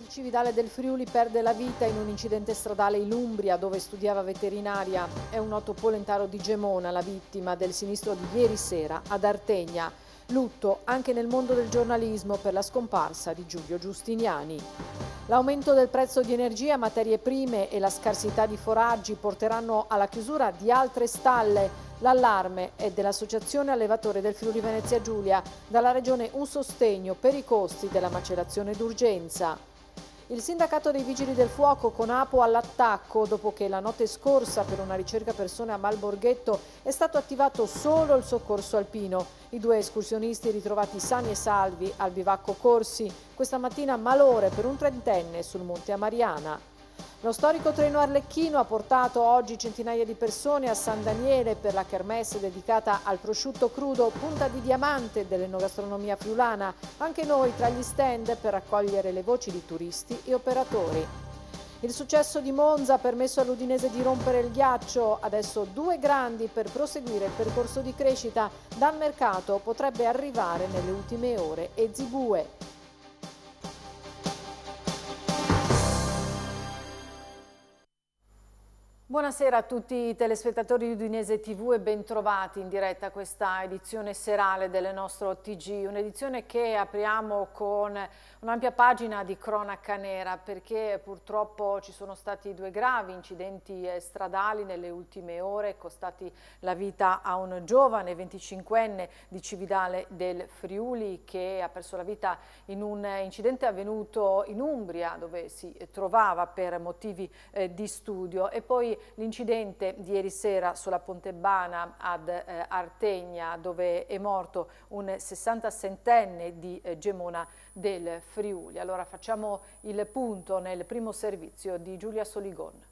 di Cividale del Friuli perde la vita in un incidente stradale in Umbria dove studiava veterinaria. È un noto polentaro di Gemona la vittima del sinistro di ieri sera ad Artegna. Lutto anche nel mondo del giornalismo per la scomparsa di Giulio Giustiniani. L'aumento del prezzo di energia, materie prime e la scarsità di foraggi porteranno alla chiusura di altre stalle. L'allarme è dell'Associazione Allevatore del Friuli Venezia Giulia, dalla Regione un sostegno per i costi della macerazione d'urgenza. Il sindacato dei Vigili del Fuoco con Apo all'attacco dopo che la notte scorsa per una ricerca persone a Malborghetto è stato attivato solo il soccorso alpino. I due escursionisti ritrovati sani e salvi al bivacco Corsi, questa mattina malore per un trentenne sul Monte Amariana. Lo storico treno Arlecchino ha portato oggi centinaia di persone a San Daniele per la kermesse dedicata al prosciutto crudo punta di diamante dell'enogastronomia friulana, anche noi tra gli stand per raccogliere le voci di turisti e operatori. Il successo di Monza ha permesso all'Udinese di rompere il ghiaccio, adesso due grandi per proseguire il percorso di crescita dal mercato potrebbe arrivare nelle ultime ore e Zibue. Buonasera a tutti i telespettatori di Udinese TV e bentrovati in diretta a questa edizione serale del nostro TG, un'edizione che apriamo con un'ampia pagina di cronaca nera perché purtroppo ci sono stati due gravi incidenti eh, stradali nelle ultime ore costati la vita a un giovane 25enne di Cividale del Friuli che ha perso la vita in un incidente avvenuto in Umbria dove si trovava per motivi eh, di studio e poi l'incidente di ieri sera sulla Pontebana ad eh, Artegna dove è morto un 66enne di eh, Gemona del Friuli. Allora facciamo il punto nel primo servizio di Giulia Soligon.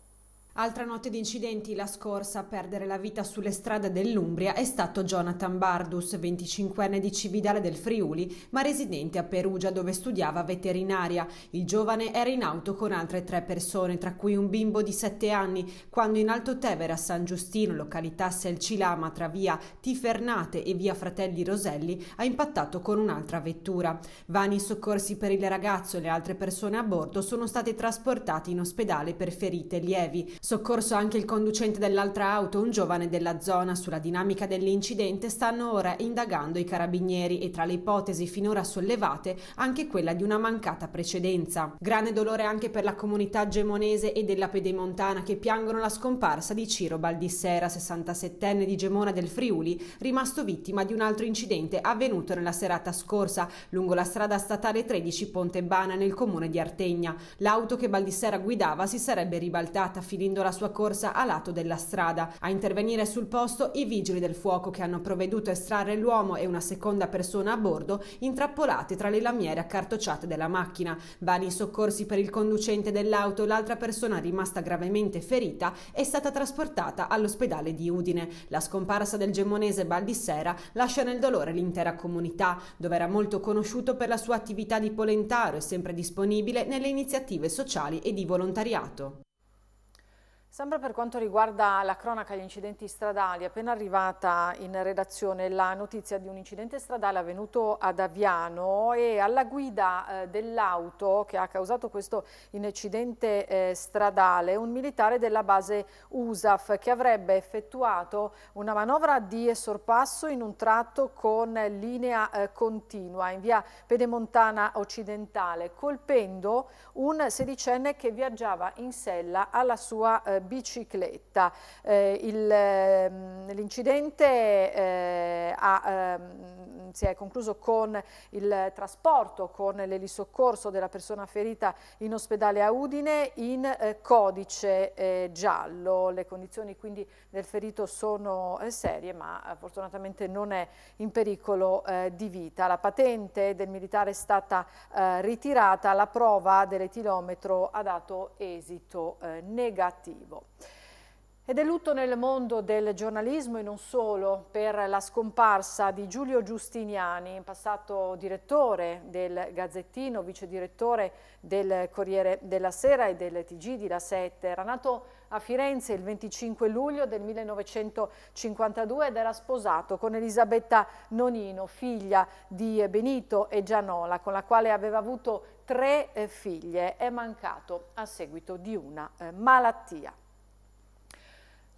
Altra notte di incidenti la scorsa a perdere la vita sulle strade dell'Umbria è stato Jonathan Bardus, 25enne di Cividale del Friuli, ma residente a Perugia dove studiava veterinaria. Il giovane era in auto con altre tre persone, tra cui un bimbo di 7 anni, quando in Alto Tevere a San Giustino, località Selcilama, tra via Tifernate e via Fratelli Roselli, ha impattato con un'altra vettura. Vani soccorsi per il ragazzo e le altre persone a bordo sono state trasportate in ospedale per ferite lievi. Soccorso anche il conducente dell'altra auto, un giovane della zona. Sulla dinamica dell'incidente stanno ora indagando i carabinieri e tra le ipotesi finora sollevate anche quella di una mancata precedenza. Grande dolore anche per la comunità gemonese e della pedemontana che piangono la scomparsa di Ciro Baldissera, 67enne di Gemona del Friuli, rimasto vittima di un altro incidente avvenuto nella serata scorsa lungo la strada statale 13 Ponte Bana nel comune di Artegna. L'auto che Baldissera guidava si sarebbe ribaltata finendo finendo la sua corsa a lato della strada. A intervenire sul posto i vigili del fuoco che hanno provveduto a estrarre l'uomo e una seconda persona a bordo intrappolati tra le lamiere accartocciate della macchina. Vani soccorsi per il conducente dell'auto, l'altra persona rimasta gravemente ferita è stata trasportata all'ospedale di Udine. La scomparsa del gemonese Baldissera lascia nel dolore l'intera comunità, dove era molto conosciuto per la sua attività di polentaro e sempre disponibile nelle iniziative sociali e di volontariato. Sempre per quanto riguarda la cronaca agli incidenti stradali, appena arrivata in redazione la notizia di un incidente stradale avvenuto ad Aviano e alla guida eh, dell'auto che ha causato questo incidente eh, stradale un militare della base USAF che avrebbe effettuato una manovra di sorpasso in un tratto con linea eh, continua in via Pedemontana occidentale colpendo un sedicenne che viaggiava in sella alla sua eh, bicicletta. Eh, ehm, l'incidente eh, ha ehm, si è concluso con il trasporto, con l'elisoccorso della persona ferita in ospedale a Udine in eh, codice eh, giallo. Le condizioni quindi del ferito sono eh, serie ma eh, fortunatamente non è in pericolo eh, di vita. La patente del militare è stata eh, ritirata, la prova dell'etilometro ha dato esito negativo. Ed è lutto nel mondo del giornalismo e non solo per la scomparsa di Giulio Giustiniani, passato direttore del Gazzettino, vice direttore del Corriere della Sera e del TG di La Sette. Era nato a Firenze il 25 luglio del 1952 ed era sposato con Elisabetta Nonino, figlia di Benito e Gianola, con la quale aveva avuto tre eh, figlie. È mancato a seguito di una eh, malattia.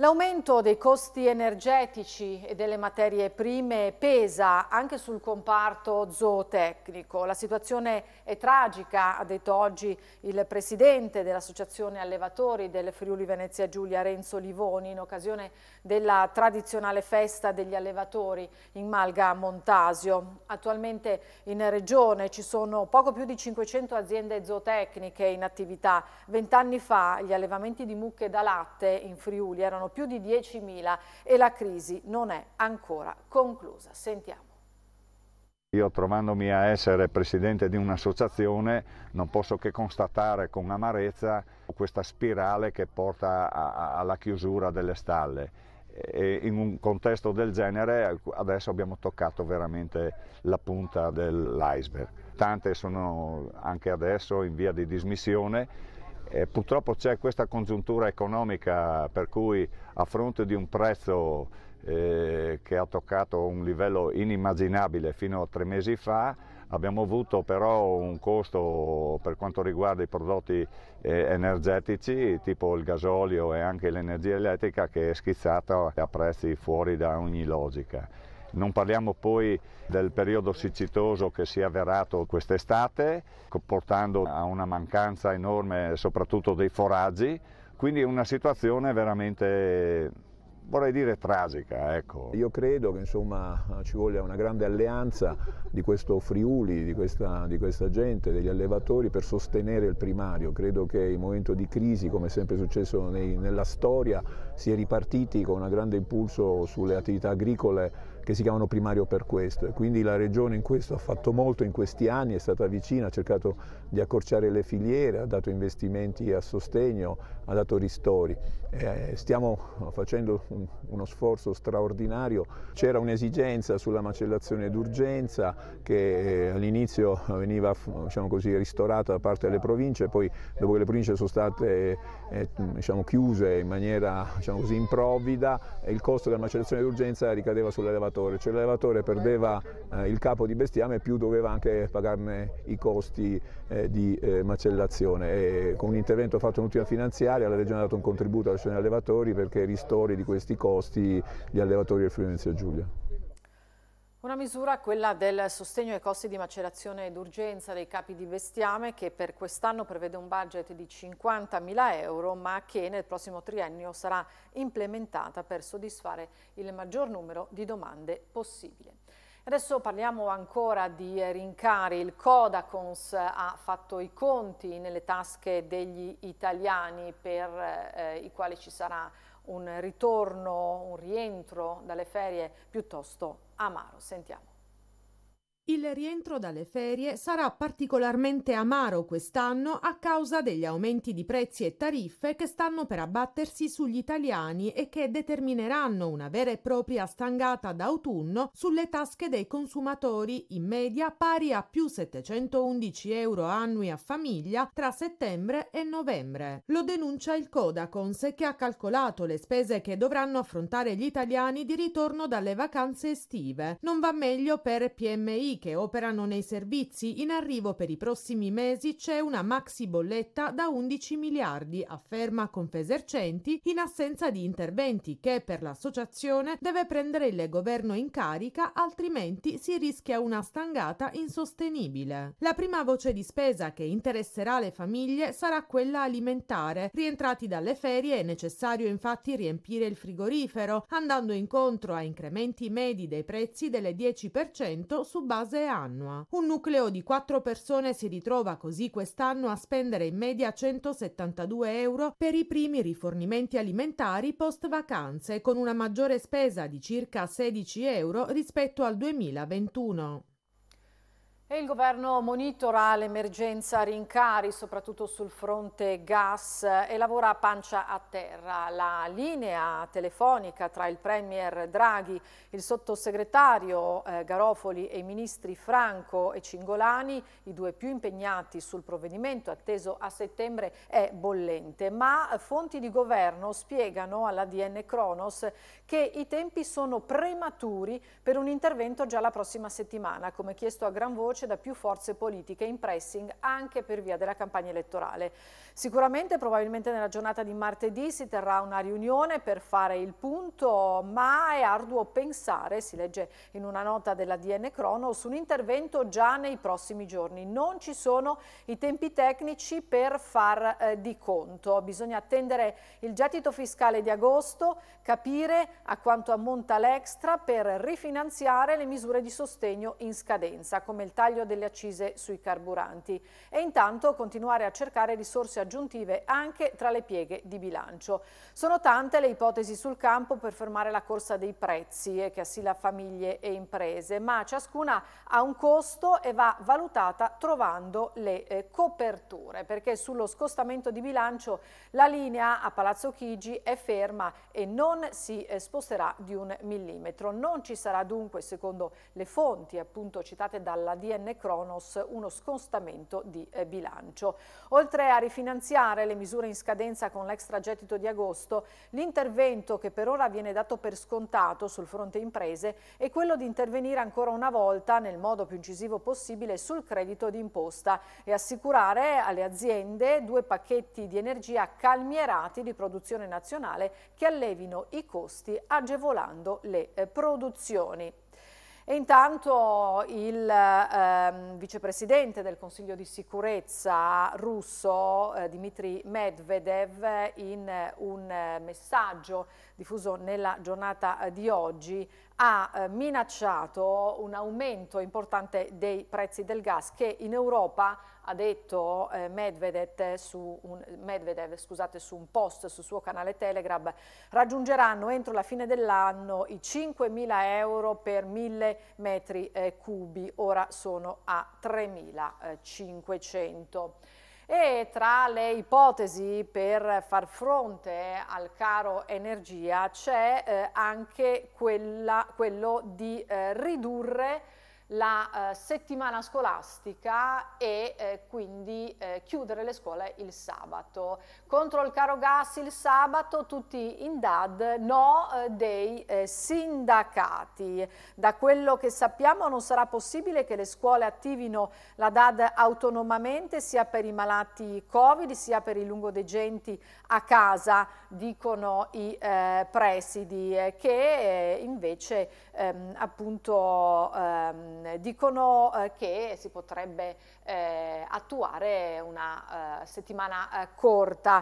L'aumento dei costi energetici e delle materie prime pesa anche sul comparto zootecnico. La situazione è tragica, ha detto oggi il presidente dell'Associazione Allevatori del Friuli Venezia Giulia, Renzo Livoni, in occasione della tradizionale festa degli allevatori in Malga Montasio. Attualmente in regione ci sono poco più di 500 aziende zootecniche in attività. Vent'anni fa gli allevamenti di mucche da latte in Friuli erano più di 10.000 e la crisi non è ancora conclusa. Sentiamo. Io trovandomi a essere presidente di un'associazione non posso che constatare con amarezza questa spirale che porta a, a, alla chiusura delle stalle. E in un contesto del genere adesso abbiamo toccato veramente la punta dell'iceberg. Tante sono anche adesso in via di dismissione eh, purtroppo c'è questa congiuntura economica per cui a fronte di un prezzo eh, che ha toccato un livello inimmaginabile fino a tre mesi fa, abbiamo avuto però un costo per quanto riguarda i prodotti eh, energetici tipo il gasolio e anche l'energia elettrica che è schizzata a prezzi fuori da ogni logica. Non parliamo poi del periodo siccitoso che si è avverato quest'estate, portando a una mancanza enorme soprattutto dei foraggi, quindi è una situazione veramente vorrei dire tragica. Ecco. Io credo che insomma, ci voglia una grande alleanza di questo Friuli, di questa, di questa, gente, degli allevatori per sostenere il primario. Credo che in momento di crisi, come è sempre successo nei, nella storia, si è ripartiti con un grande impulso sulle attività agricole che si chiamano primario per questo e quindi la Regione in questo ha fatto molto in questi anni, è stata vicina, ha cercato di accorciare le filiere, ha dato investimenti a sostegno, ha dato ristori. Eh, stiamo facendo un, uno sforzo straordinario, c'era un'esigenza sulla macellazione d'urgenza che eh, all'inizio veniva diciamo così, ristorata da parte delle province, poi dopo che le province sono state eh, diciamo, chiuse in maniera diciamo così, improvvida, il costo della macellazione d'urgenza ricadeva sull'elevatore, cioè l'elevatore perdeva eh, il capo di bestiame e più doveva anche pagarne i costi eh, eh, di eh, macellazione. E con un intervento fatto in ultima finanziaria la Regione ha dato un contributo alla Associazione Allevatori perché ristori di questi costi gli allevatori del Friuli Venezia Giulia. Una misura, quella del sostegno ai costi di macerazione d'urgenza dei capi di bestiame, che per quest'anno prevede un budget di 50.000 euro, ma che nel prossimo triennio sarà implementata per soddisfare il maggior numero di domande possibile. Adesso parliamo ancora di rincari. Il Codacons ha fatto i conti nelle tasche degli italiani per eh, i quali ci sarà un ritorno, un rientro dalle ferie piuttosto amaro. Sentiamo. Il rientro dalle ferie sarà particolarmente amaro quest'anno a causa degli aumenti di prezzi e tariffe che stanno per abbattersi sugli italiani e che determineranno una vera e propria stangata d'autunno sulle tasche dei consumatori in media pari a più 711 euro annui a famiglia tra settembre e novembre. Lo denuncia il Codacons che ha calcolato le spese che dovranno affrontare gli italiani di ritorno dalle vacanze estive. Non va meglio per PMI che operano nei servizi, in arrivo per i prossimi mesi c'è una maxi bolletta da 11 miliardi, afferma Confesercenti, in assenza di interventi che per l'associazione deve prendere il governo in carica, altrimenti si rischia una stangata insostenibile. La prima voce di spesa che interesserà le famiglie sarà quella alimentare. Rientrati dalle ferie è necessario infatti riempire il frigorifero, andando incontro a incrementi medi dei prezzi delle 10% su base base annua. Un nucleo di quattro persone si ritrova così quest'anno a spendere in media 172 euro per i primi rifornimenti alimentari post vacanze, con una maggiore spesa di circa 16 euro rispetto al 2021. E il governo monitora l'emergenza rincari, soprattutto sul fronte gas, e lavora a pancia a terra. La linea telefonica tra il Premier Draghi, il sottosegretario eh, Garofoli e i ministri Franco e Cingolani, i due più impegnati sul provvedimento atteso a settembre, è bollente. Ma fonti di governo spiegano alla DN Cronos che i tempi sono prematuri per un intervento già la prossima settimana, come chiesto a gran voce voce da più forze politiche in pressing anche per via della campagna elettorale. Sicuramente probabilmente nella giornata di martedì si terrà una riunione per fare il punto, ma è arduo pensare, si legge in una nota della DN Crono, su un intervento già nei prossimi giorni. Non ci sono i tempi tecnici per far eh, di conto. Bisogna attendere il gettito fiscale di agosto, capire a quanto ammonta l'extra per rifinanziare le misure di sostegno in scadenza, come il taglio taglio delle accise sui carburanti e intanto continuare a cercare risorse aggiuntive anche tra le pieghe di bilancio. Sono tante le ipotesi sul campo per fermare la corsa dei prezzi eh, che assila famiglie e imprese, ma ciascuna ha un costo e va valutata trovando le eh, coperture, perché sullo scostamento di bilancio la linea a Palazzo Chigi è ferma e non si eh, sposterà di un millimetro. Non ci sarà dunque, secondo le fonti appunto citate dalla DNA, venne Cronos uno scostamento di eh, bilancio. Oltre a rifinanziare le misure in scadenza con l'extragettito di agosto, l'intervento che per ora viene dato per scontato sul fronte imprese è quello di intervenire ancora una volta nel modo più incisivo possibile sul credito d'imposta e assicurare alle aziende due pacchetti di energia calmierati di produzione nazionale che allevino i costi agevolando le eh, produzioni. E intanto il ehm, vicepresidente del Consiglio di sicurezza russo eh, Dmitry Medvedev in un messaggio diffuso nella giornata di oggi ha eh, minacciato un aumento importante dei prezzi del gas che in Europa ha detto eh, Medvedev, su un, Medvedev scusate, su un post sul suo canale Telegram, raggiungeranno entro la fine dell'anno i 5.000 euro per 1.000 metri eh, cubi, ora sono a 3.500. E tra le ipotesi per far fronte al caro energia c'è eh, anche quella, quello di eh, ridurre la eh, settimana scolastica e eh, quindi eh, chiudere le scuole il sabato contro il caro gas il sabato, tutti in DAD, no eh, dei eh, sindacati. Da quello che sappiamo non sarà possibile che le scuole attivino la DAD autonomamente sia per i malati Covid sia per i lungodegenti a casa, dicono i eh, presidi, eh, che eh, invece ehm, appunto ehm, dicono che si potrebbe attuare una settimana corta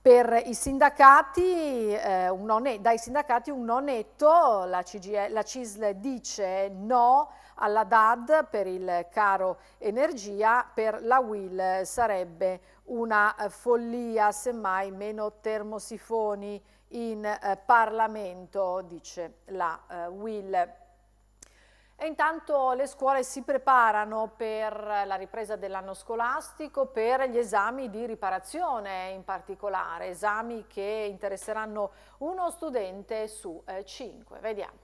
per i sindacati, eh, onne, dai sindacati un no netto, la, la CISL dice no alla DAD per il caro energia, per la WIL sarebbe una follia, semmai meno termosifoni in eh, Parlamento, dice la eh, WIL. E intanto le scuole si preparano per la ripresa dell'anno scolastico, per gli esami di riparazione in particolare, esami che interesseranno uno studente su eh, cinque. Vediamo.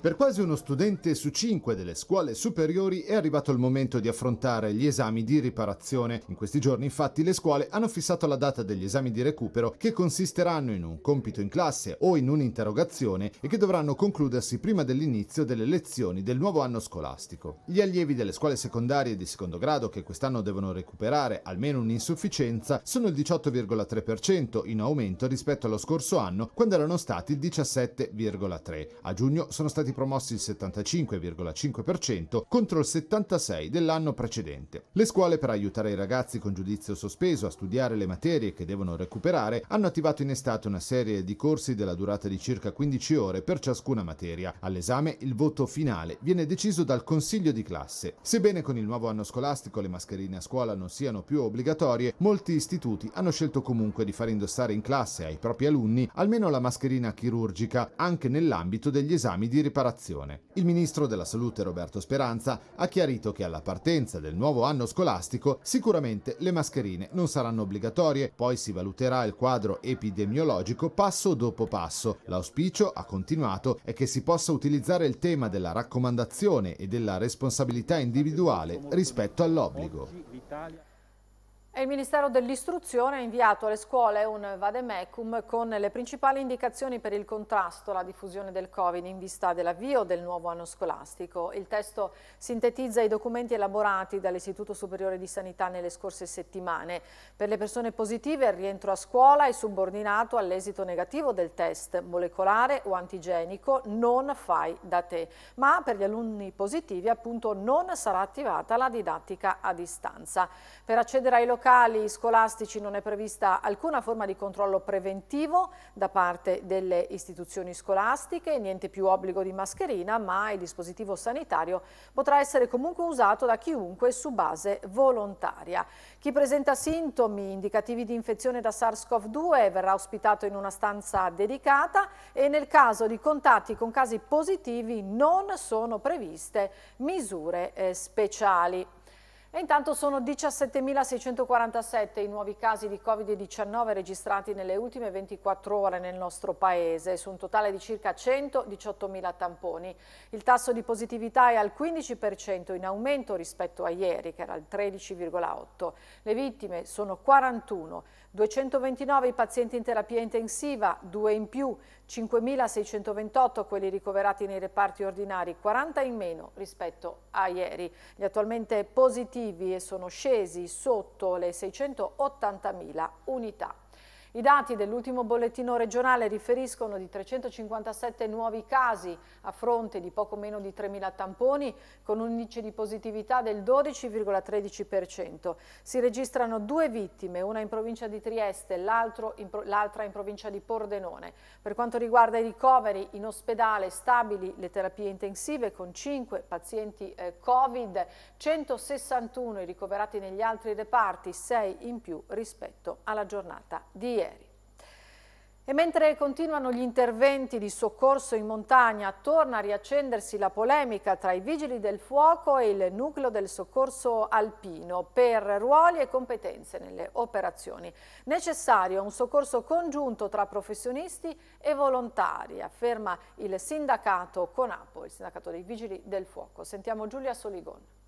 Per quasi uno studente su cinque delle scuole superiori è arrivato il momento di affrontare gli esami di riparazione. In questi giorni infatti le scuole hanno fissato la data degli esami di recupero che consisteranno in un compito in classe o in un'interrogazione e che dovranno concludersi prima dell'inizio delle lezioni del nuovo anno scolastico. Gli allievi delle scuole secondarie di secondo grado che quest'anno devono recuperare almeno un'insufficienza sono il 18,3% in aumento rispetto allo scorso anno quando erano stati il 17,3%. A giugno sono stati stati promossi il 75,5% contro il 76% dell'anno precedente. Le scuole per aiutare i ragazzi con giudizio sospeso a studiare le materie che devono recuperare hanno attivato in estate una serie di corsi della durata di circa 15 ore per ciascuna materia. All'esame il voto finale viene deciso dal consiglio di classe. Sebbene con il nuovo anno scolastico le mascherine a scuola non siano più obbligatorie, molti istituti hanno scelto comunque di far indossare in classe ai propri alunni almeno la mascherina chirurgica anche nell'ambito degli esami di riparazione preparazione. Il ministro della Salute Roberto Speranza ha chiarito che alla partenza del nuovo anno scolastico sicuramente le mascherine non saranno obbligatorie, poi si valuterà il quadro epidemiologico passo dopo passo. L'auspicio, ha continuato, è che si possa utilizzare il tema della raccomandazione e della responsabilità individuale rispetto all'obbligo. Il Ministero dell'Istruzione ha inviato alle scuole un vademecum con le principali indicazioni per il contrasto alla diffusione del Covid in vista dell'avvio del nuovo anno scolastico. Il testo sintetizza i documenti elaborati dall'Istituto Superiore di Sanità nelle scorse settimane. Per le persone positive il rientro a scuola è subordinato all'esito negativo del test molecolare o antigenico non fai da te, ma per gli alunni positivi appunto non sarà attivata la didattica a distanza. Per accedere ai locali locali scolastici non è prevista alcuna forma di controllo preventivo da parte delle istituzioni scolastiche, niente più obbligo di mascherina, ma il dispositivo sanitario potrà essere comunque usato da chiunque su base volontaria. Chi presenta sintomi indicativi di infezione da SARS-CoV-2 verrà ospitato in una stanza dedicata e nel caso di contatti con casi positivi non sono previste misure eh, speciali. E intanto sono 17.647 i nuovi casi di Covid-19 registrati nelle ultime 24 ore nel nostro paese, su un totale di circa 118.000 tamponi. Il tasso di positività è al 15% in aumento rispetto a ieri, che era il 13,8%. Le vittime sono 41, 229 i pazienti in terapia intensiva, due in più, 5.628 quelli ricoverati nei reparti ordinari, 40 in meno rispetto a ieri. Gli attualmente positivi sono scesi sotto le 680.000 unità. I dati dell'ultimo bollettino regionale riferiscono di 357 nuovi casi a fronte di poco meno di 3.000 tamponi con un indice di positività del 12,13%. Si registrano due vittime, una in provincia di Trieste, e l'altra in, in provincia di Pordenone. Per quanto riguarda i ricoveri in ospedale stabili le terapie intensive con 5 pazienti eh, Covid, 161 i ricoverati negli altri reparti, 6 in più rispetto alla giornata di ieri. E mentre continuano gli interventi di soccorso in montagna, torna a riaccendersi la polemica tra i vigili del fuoco e il nucleo del soccorso alpino per ruoli e competenze nelle operazioni. Necessario un soccorso congiunto tra professionisti e volontari, afferma il sindacato Conapo, il sindacato dei vigili del fuoco. Sentiamo Giulia Soligon.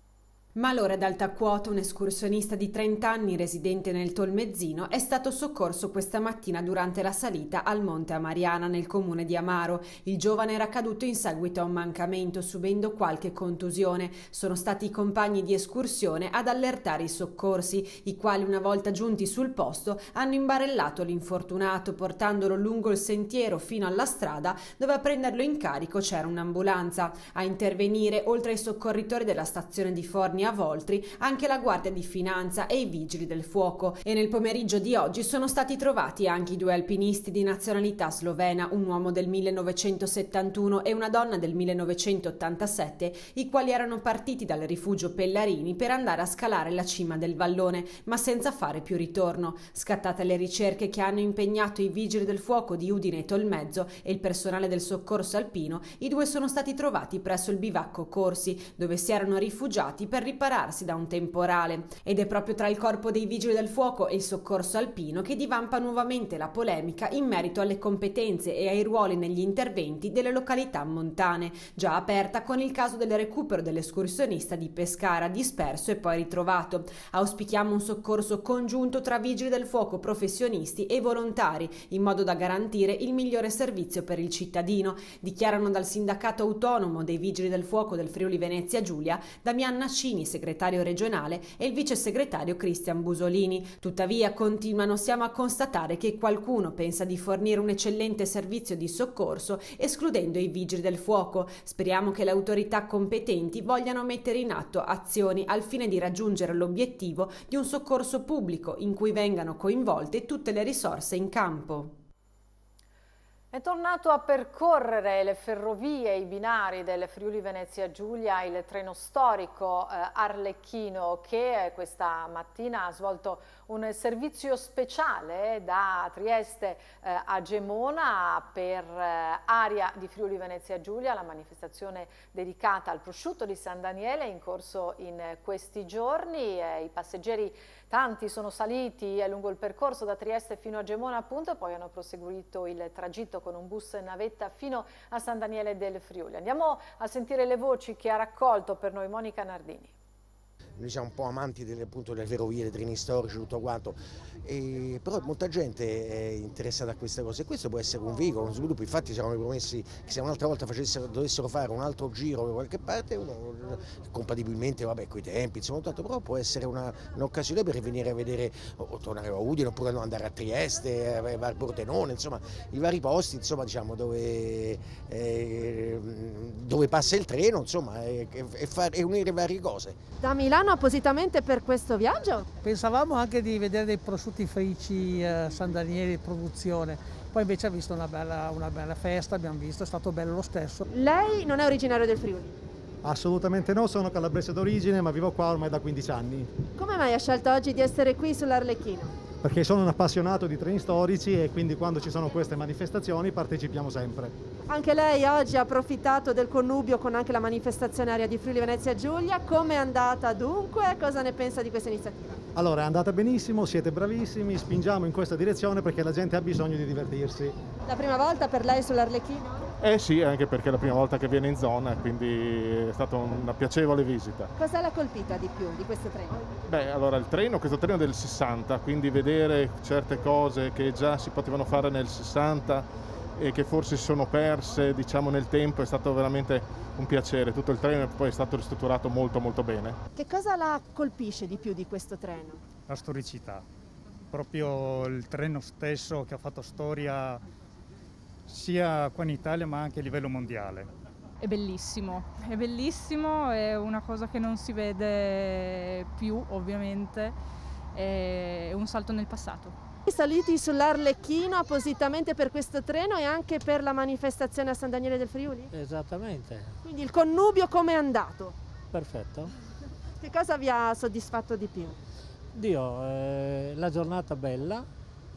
Malore allora quota un escursionista di 30 anni residente nel Tolmezzino è stato soccorso questa mattina durante la salita al Monte Amariana nel comune di Amaro. Il giovane era caduto in seguito a un mancamento subendo qualche contusione. Sono stati i compagni di escursione ad allertare i soccorsi, i quali una volta giunti sul posto hanno imbarellato l'infortunato portandolo lungo il sentiero fino alla strada dove a prenderlo in carico c'era un'ambulanza. A intervenire oltre ai soccorritori della stazione di Fornia, a Voltri anche la Guardia di Finanza e i Vigili del Fuoco e nel pomeriggio di oggi sono stati trovati anche i due alpinisti di nazionalità slovena, un uomo del 1971 e una donna del 1987, i quali erano partiti dal rifugio Pellarini per andare a scalare la cima del vallone, ma senza fare più ritorno. Scattate le ricerche che hanno impegnato i Vigili del Fuoco di Udine e Tolmezzo e il personale del soccorso alpino, i due sono stati trovati presso il bivacco Corsi, dove si erano rifugiati per riportare ripararsi da un temporale ed è proprio tra il corpo dei vigili del fuoco e il soccorso alpino che divampa nuovamente la polemica in merito alle competenze e ai ruoli negli interventi delle località montane, già aperta con il caso del recupero dell'escursionista di Pescara disperso e poi ritrovato. Auspichiamo un soccorso congiunto tra vigili del fuoco professionisti e volontari in modo da garantire il migliore servizio per il cittadino, dichiarano dal sindacato autonomo dei vigili del fuoco del Friuli Venezia Giulia Damian Naccini Salvini, segretario regionale, e il vice segretario Cristian Busolini. Tuttavia, continuano, siamo a constatare che qualcuno pensa di fornire un eccellente servizio di soccorso escludendo i vigili del fuoco. Speriamo che le autorità competenti vogliano mettere in atto azioni al fine di raggiungere l'obiettivo di un soccorso pubblico in cui vengano coinvolte tutte le risorse in campo. È tornato a percorrere le ferrovie, e i binari del Friuli Venezia Giulia, il treno storico eh, Arlecchino che eh, questa mattina ha svolto un servizio speciale eh, da Trieste eh, a Gemona per eh, area di Friuli Venezia Giulia, la manifestazione dedicata al prosciutto di San Daniele in corso in eh, questi giorni. I passeggeri Tanti sono saliti lungo il percorso da Trieste fino a Gemona appunto e poi hanno proseguito il tragitto con un bus navetta fino a San Daniele del Friuli. Andiamo a sentire le voci che ha raccolto per noi Monica Nardini noi siamo un po' amanti delle, appunto, delle ferrovie, dei treni storici, tutto quanto, e, però molta gente è interessata a queste cose e questo può essere un veicolo, un sviluppo, infatti ci eravamo promessi che se un'altra volta dovessero fare un altro giro da qualche parte, uno, compatibilmente vabbè, i tempi, insomma, tanto, però può essere una, un'occasione per venire a vedere o tornare a Udine oppure andare a Trieste, a, a Pordenone, insomma i vari posti insomma, diciamo, dove, eh, dove, passa il treno insomma, e, e, far, e unire varie cose. Da Milano Milano appositamente per questo viaggio? Pensavamo anche di vedere dei prosciutti frici eh, sandanieri di produzione, poi invece ha visto una bella, una bella festa, abbiamo visto, è stato bello lo stesso. Lei non è originario del Friuli? Assolutamente no, sono calabrese d'origine ma vivo qua ormai da 15 anni. Come mai ha scelto oggi di essere qui sull'Arlecchino? perché sono un appassionato di treni storici e quindi quando ci sono queste manifestazioni partecipiamo sempre. Anche lei oggi ha approfittato del connubio con anche la manifestazione aria di Friuli Venezia Giulia, come è andata dunque? Cosa ne pensa di questa iniziativa? Allora è andata benissimo, siete bravissimi, spingiamo in questa direzione perché la gente ha bisogno di divertirsi. La prima volta per lei sull'Arlecchino? Eh sì, anche perché è la prima volta che viene in zona, quindi è stata una piacevole visita. Cosa l'ha colpita di più di questo treno? Beh, allora il treno, questo treno del 60, quindi vedere certe cose che già si potevano fare nel 60 e che forse si sono perse diciamo, nel tempo è stato veramente un piacere. Tutto il treno è poi stato ristrutturato molto molto bene. Che cosa la colpisce di più di questo treno? La storicità, proprio il treno stesso che ha fatto storia sia qua in Italia ma anche a livello mondiale. È bellissimo, è bellissimo, è una cosa che non si vede più ovviamente, è un salto nel passato. Saluti sull'Arlecchino appositamente per questo treno e anche per la manifestazione a San Daniele del Friuli? Esattamente. Quindi il connubio come è andato? Perfetto. Che cosa vi ha soddisfatto di più? Dio, eh, la giornata bella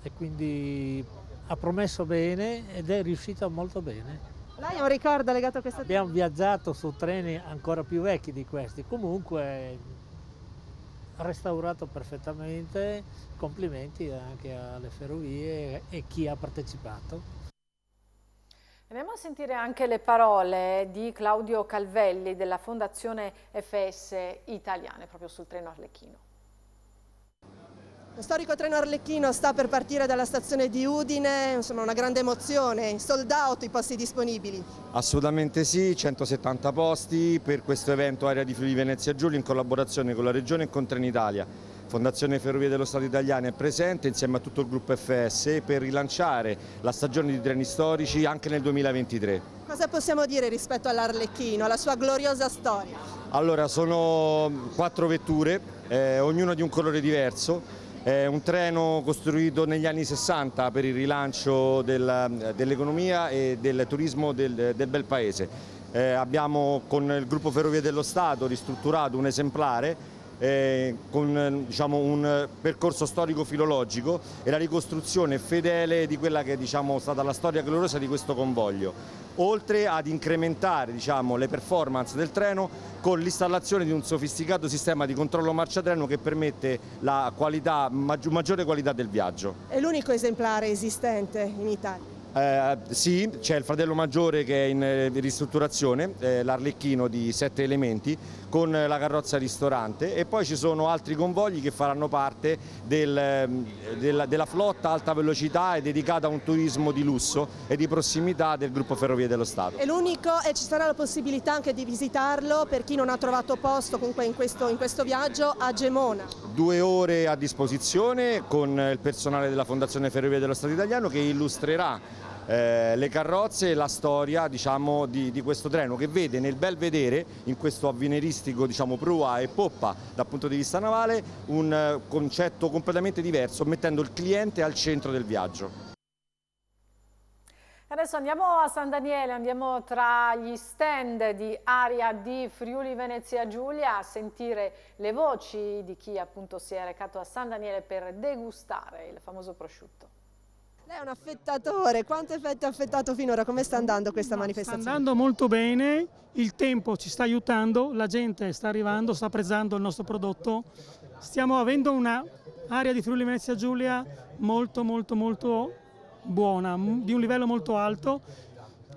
e quindi ha promesso bene ed è riuscita molto bene. Lei ha un ricordo legato a questa Abbiamo viaggiato su treni ancora più vecchi di questi, comunque restaurato perfettamente, complimenti anche alle ferrovie e chi ha partecipato. Andiamo a sentire anche le parole di Claudio Calvelli della Fondazione FS Italiane proprio sul treno Arlecchino. Lo storico treno Arlecchino sta per partire dalla stazione di Udine, insomma una grande emozione, sold out i posti disponibili. Assolutamente sì, 170 posti per questo evento Aria di Friuli Venezia Giulia in collaborazione con la Regione e con Trenitalia. Fondazione Ferrovie dello Stato Italiano è presente insieme a tutto il gruppo FS per rilanciare la stagione di treni storici anche nel 2023. Cosa possiamo dire rispetto all'Arlecchino, alla sua gloriosa storia? Allora, sono quattro vetture, eh, ognuna di un colore diverso, è un treno costruito negli anni 60 per il rilancio dell'economia dell e del turismo del, del bel paese. Eh, abbiamo con il gruppo Ferrovie dello Stato ristrutturato un esemplare eh, con eh, diciamo, un eh, percorso storico-filologico e la ricostruzione fedele di quella che diciamo, è stata la storia gloriosa di questo convoglio, oltre ad incrementare diciamo, le performance del treno con l'installazione di un sofisticato sistema di controllo marciatreno che permette la qualità, maggiore qualità del viaggio. È l'unico esemplare esistente in Italia? Eh, sì, c'è il fratello maggiore che è eh, in ristrutturazione, eh, l'Arlecchino di sette elementi, con la carrozza ristorante e poi ci sono altri convogli che faranno parte del, ehm, della, della flotta alta velocità e dedicata a un turismo di lusso e di prossimità del gruppo Ferrovie dello Stato. È l'unico e ci sarà la possibilità anche di visitarlo per chi non ha trovato posto comunque in questo, in questo viaggio a Gemona. Due ore a disposizione con il personale della Fondazione Ferrovie dello Stato italiano che illustrerà eh, le carrozze e la storia diciamo, di, di, questo treno che vede nel bel vedere, in questo avveniristico diciamo, prua e poppa dal punto di vista navale, un eh, concetto completamente diverso, mettendo il cliente al centro del viaggio. Adesso andiamo a San Daniele, andiamo tra gli stand di Aria di Friuli Venezia Giulia a sentire le voci di chi appunto si è recato a San Daniele per degustare il famoso prosciutto. Lei è un affettatore, quanto effetto ha affettato finora? Come sta andando questa manifestazione? Sta andando molto bene, il tempo ci sta aiutando, la gente sta arrivando, sta apprezzando il nostro prodotto, stiamo avendo un'area di Friuli Venezia Giulia molto molto molto buona, di un livello molto alto.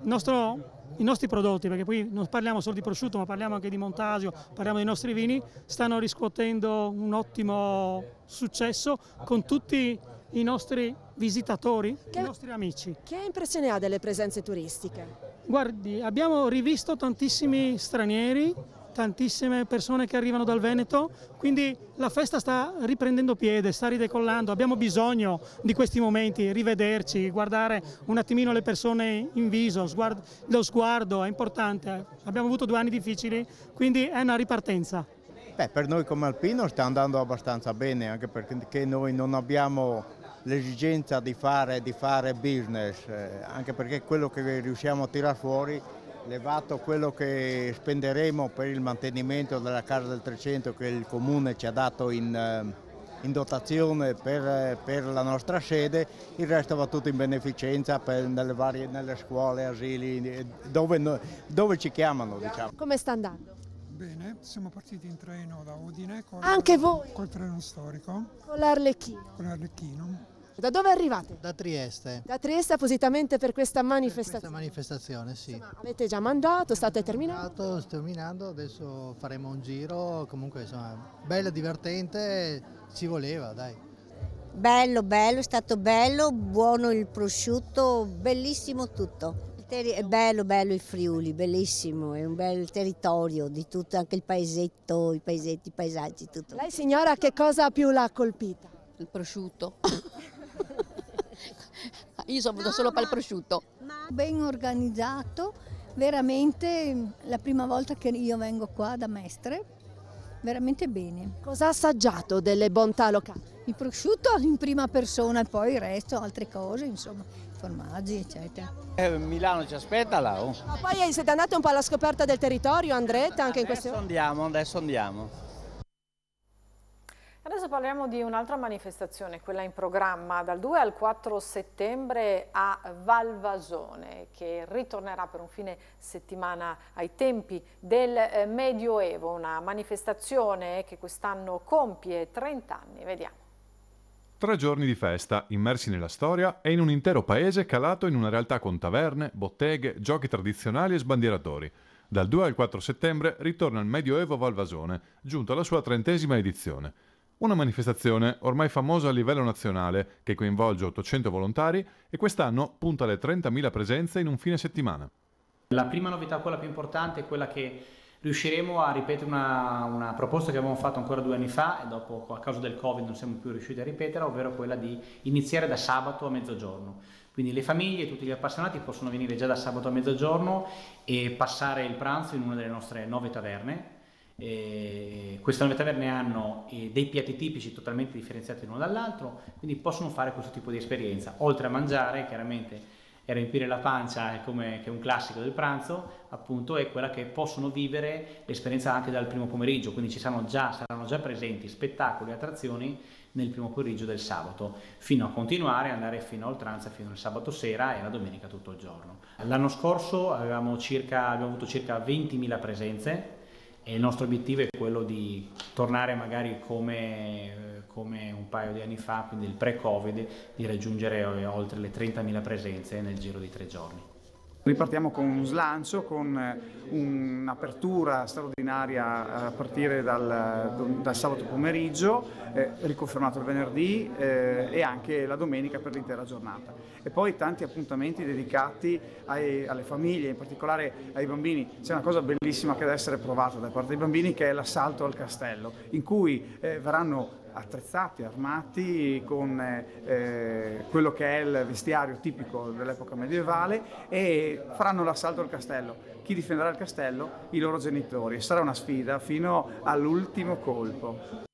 Nostro, I nostri prodotti, perché qui non parliamo solo di prosciutto ma parliamo anche di montasio, parliamo dei nostri vini, stanno riscuotendo un ottimo successo con tutti i nostri prodotti visitatori, che, i nostri amici. Che impressione ha delle presenze turistiche? Guardi, abbiamo rivisto tantissimi stranieri, tantissime persone che arrivano dal Veneto, quindi la festa sta riprendendo piede, sta ridecollando, abbiamo bisogno di questi momenti, rivederci, guardare un attimino le persone in viso, sguardo, lo sguardo è importante, abbiamo avuto due anni difficili, quindi è una ripartenza. Beh, per noi come Alpino sta andando abbastanza bene, anche perché noi non abbiamo l'esigenza di fare, di fare business, eh, anche perché quello che riusciamo a tirar fuori, levato quello che spenderemo per il mantenimento della Casa del 300 che il Comune ci ha dato in, eh, in dotazione per, eh, per, la nostra sede, il resto va tutto in beneficenza per, nelle, varie, nelle, scuole, asili, dove, dove ci chiamano. Diciamo. Come sta andando? Bene, siamo partiti in treno da Udine col, Anche voi? col treno storico. Con l'Arlecchino. Con l'Arlecchino. Da dove arrivate? Da Trieste. Da Trieste appositamente per questa manifestazione? Per questa manifestazione, sì. Insomma, avete già mandato, state terminando? Sto terminando, adesso faremo un giro, comunque insomma, bella, divertente, ci voleva, dai. Bello, bello, è stato bello, buono il prosciutto, bellissimo tutto. È bello, bello il Friuli, bellissimo, è un bel territorio di tutto, anche il paesetto, i paesetti, i paesaggi, tutto. Lei signora che cosa più l'ha colpita? Il prosciutto. Io sono venuto no, solo ma... prosciutto. Ma ben organizzato, veramente la prima volta che io vengo qua da Mestre, veramente bene. Cosa ha assaggiato delle bontà locali? Il prosciutto in prima persona e poi il resto, altre cose, insomma, formaggi, eccetera. Eh, Milano ci aspetta là. Oh. Ma poi eh, siete andati un po' alla scoperta del territorio, andrete anche adesso in questione? Adesso andiamo, adesso andiamo. Adesso parliamo di un'altra manifestazione, quella in programma dal 2 al 4 settembre a Valvasone, che ritornerà per un fine settimana ai tempi del eh, Medioevo, una manifestazione che quest'anno compie 30 anni. Vediamo. Tre giorni di festa, immersi nella storia e in un intero paese calato in una realtà con taverne, botteghe, giochi tradizionali e sbandieratori. Dal 2 al 4 settembre ritorna il Medioevo a Valvasone, giunto alla sua trentesima edizione. Una manifestazione ormai famosa a livello nazionale che coinvolge 800 volontari e quest'anno punta alle 30.000 presenze in un fine settimana. La prima novità, quella più importante, è quella che riusciremo a ripetere una, una, proposta che avevamo fatto ancora due anni fa e dopo a causa del Covid non siamo più riusciti a ripetere, ovvero quella di iniziare da sabato a mezzogiorno. Quindi le famiglie e tutti gli appassionati possono venire già da sabato a mezzogiorno e passare il pranzo in una delle nostre nove taverne eh, queste nuove taverne hanno eh, dei piatti tipici totalmente differenziati l'uno dall'altro, quindi possono fare questo tipo di esperienza, oltre a mangiare chiaramente e riempire la pancia è come, che è un classico del pranzo, appunto è quella che possono vivere l'esperienza anche dal primo pomeriggio, quindi ci saranno già, saranno già presenti spettacoli e attrazioni nel primo pomeriggio del sabato, fino a continuare, andare fino all'oltranza, fino al sabato sera e la domenica tutto il giorno. L'anno scorso abbiamo, circa, abbiamo avuto circa 20.000 presenze e il nostro obiettivo è quello di tornare magari come, come un paio di anni fa, quindi il pre-Covid, di raggiungere eh, oltre le 30.000 presenze nel giro di tre giorni partiamo con un slancio, con eh, un'apertura straordinaria eh, a partire dal, eh, dal sabato pomeriggio, eh, riconfermato il venerdì eh, e anche la domenica per l'intera giornata. E poi tanti appuntamenti dedicati ai, alle famiglie, in particolare ai bambini. C'è una cosa bellissima che deve essere provata da parte dei bambini che è l'assalto al castello, in cui eh, verranno attrezzati, armati con eh, eh, quello che è il vestiario tipico dell'epoca medievale e faranno l'assalto al castello. Chi difenderà il castello? I loro genitori. Sarà una sfida fino all'ultimo colpo.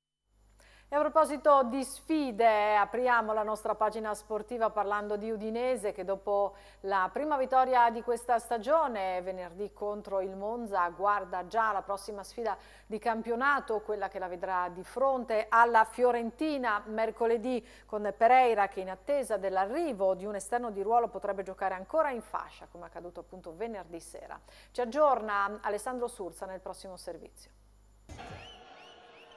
E a proposito di sfide, apriamo la nostra pagina sportiva parlando di Udinese che dopo la prima vittoria di questa stagione, venerdì contro il Monza, guarda già la prossima sfida di campionato, quella che la vedrà di fronte alla Fiorentina mercoledì con Pereira che in attesa dell'arrivo di un esterno di ruolo potrebbe giocare ancora in fascia, come accaduto appunto venerdì sera. Ci aggiorna Alessandro Surza nel prossimo servizio.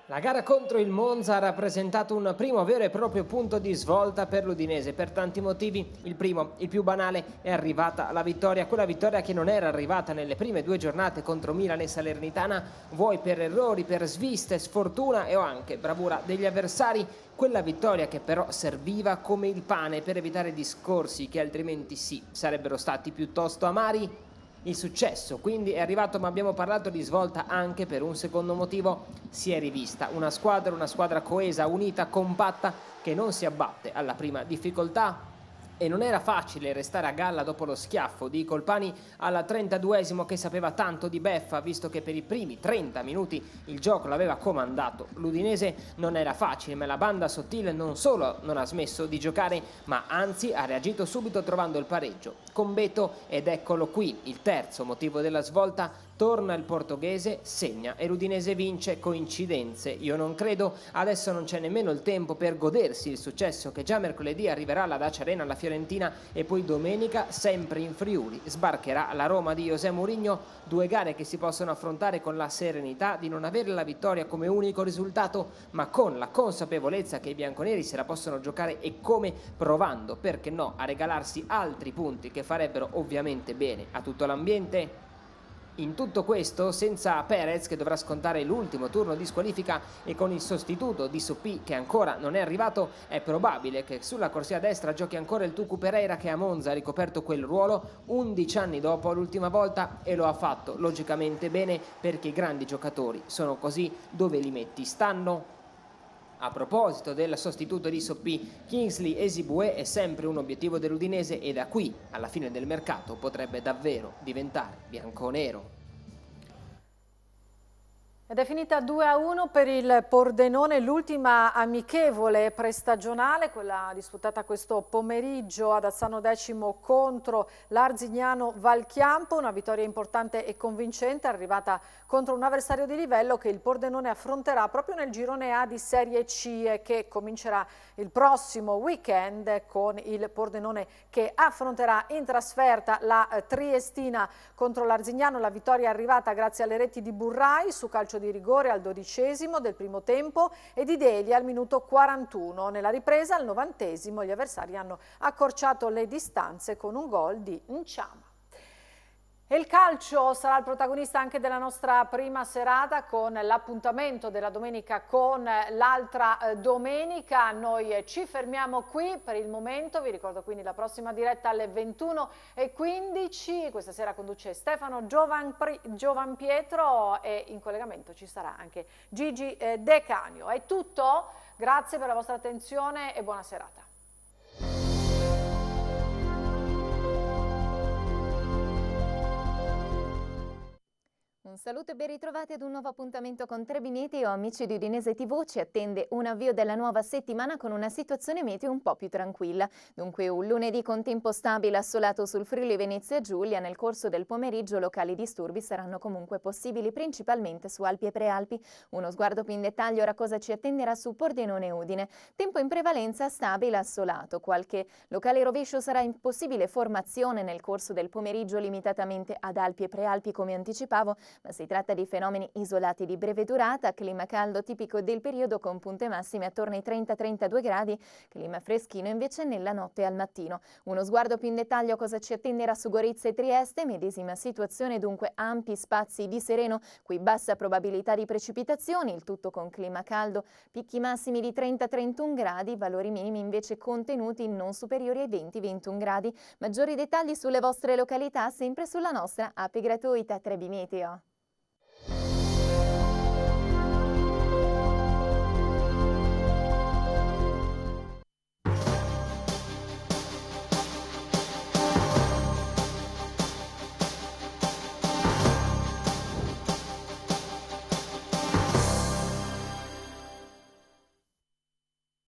La gara contro il Monza ha rappresentato un primo vero e proprio punto di svolta per l'Udinese per tanti motivi. Il primo, il più banale, è arrivata la vittoria, quella vittoria che non era arrivata nelle prime due giornate contro Milan e Salernitana, vuoi per errori, per sviste, sfortuna e o anche bravura degli avversari. Quella vittoria che però serviva come il pane per evitare discorsi che altrimenti sì sarebbero stati piuttosto amari il successo, quindi è arrivato ma abbiamo parlato di svolta anche per un secondo motivo, si è rivista una squadra, una squadra coesa, unita, compatta che non si abbatte alla prima difficoltà, e non era facile restare a galla dopo lo schiaffo di Colpani al 32esimo che sapeva tanto di beffa visto che per i primi 30 minuti il gioco l'aveva comandato l'Udinese non era facile ma la banda sottile non solo non ha smesso di giocare ma anzi ha reagito subito trovando il pareggio con Beto ed eccolo qui il terzo motivo della svolta torna il portoghese, segna e l'Udinese vince, coincidenze, io non credo, adesso non c'è nemmeno il tempo per godersi il successo che già mercoledì arriverà alla Dacia Arena alla Fiorentina e poi domenica sempre in Friuli sbarcherà la Roma di José Mourinho, due gare che si possono affrontare con la serenità di non avere la vittoria come unico risultato, ma con la consapevolezza che i bianconeri se la possono giocare e come provando, perché no, a regalarsi altri punti che farebbero ovviamente bene a tutto l'ambiente. In tutto questo senza Perez che dovrà scontare l'ultimo turno di squalifica e con il sostituto di Suppi che ancora non è arrivato è probabile che sulla corsia destra giochi ancora il Tucu Pereira che a Monza ha ricoperto quel ruolo 11 anni dopo l'ultima volta e lo ha fatto logicamente bene perché i grandi giocatori sono così dove li metti stanno a proposito del sostituto di Soppi, Kingsley Esibue è sempre un obiettivo dell'Udinese e da qui, alla fine del mercato, potrebbe davvero diventare bianco-nero. Ed è finita 2-1 a per il Pordenone, l'ultima amichevole prestagionale, quella disputata questo pomeriggio ad Assano X contro l'Arzignano Valchiampo, una vittoria importante e convincente arrivata contro un avversario di livello che il Pordenone affronterà proprio nel girone A di Serie C e che comincerà il prossimo weekend con il Pordenone che affronterà in trasferta la Triestina contro l'Arzignano, la vittoria è arrivata grazie alle reti di Burrai su calcio di rigore al dodicesimo del primo tempo e di Delia al minuto 41. Nella ripresa al novantesimo gli avversari hanno accorciato le distanze con un gol di Nciama. E il calcio sarà il protagonista anche della nostra prima serata con l'appuntamento della domenica con l'altra eh, domenica. Noi ci fermiamo qui per il momento, vi ricordo quindi la prossima diretta alle 21.15. Questa sera conduce Stefano Giovan, Giovan, Pietro e in collegamento ci sarà anche Gigi eh, De Canio. È tutto, grazie per la vostra attenzione e buona serata. Un saluto e ben ritrovati ad un nuovo appuntamento con Trebi o Amici di Udinese TV, ci attende un avvio della nuova settimana con una situazione meteo un po' più tranquilla. Dunque un lunedì con tempo stabile assolato sul Friuli Venezia Giulia. Nel corso del pomeriggio locali disturbi saranno comunque possibili principalmente su Alpi e Prealpi. Uno sguardo più in dettaglio ora cosa ci attenderà su Pordenone e Udine. Tempo in prevalenza stabile assolato. Qualche locale rovescio sarà in possibile formazione nel corso del pomeriggio limitatamente ad Alpi e Prealpi come anticipavo ma si tratta di fenomeni isolati di breve durata, clima caldo tipico del periodo con punte massime attorno ai 30-32 gradi, clima freschino invece nella notte e al mattino. Uno sguardo più in dettaglio a cosa ci attenderà su Gorizia e Trieste, medesima situazione dunque ampi spazi di sereno, qui bassa probabilità di precipitazioni, il tutto con clima caldo, picchi massimi di 30-31 gradi, valori minimi invece contenuti non superiori ai 20-21 gradi. Maggiori dettagli sulle vostre località sempre sulla nostra API gratuita Trebimeteo.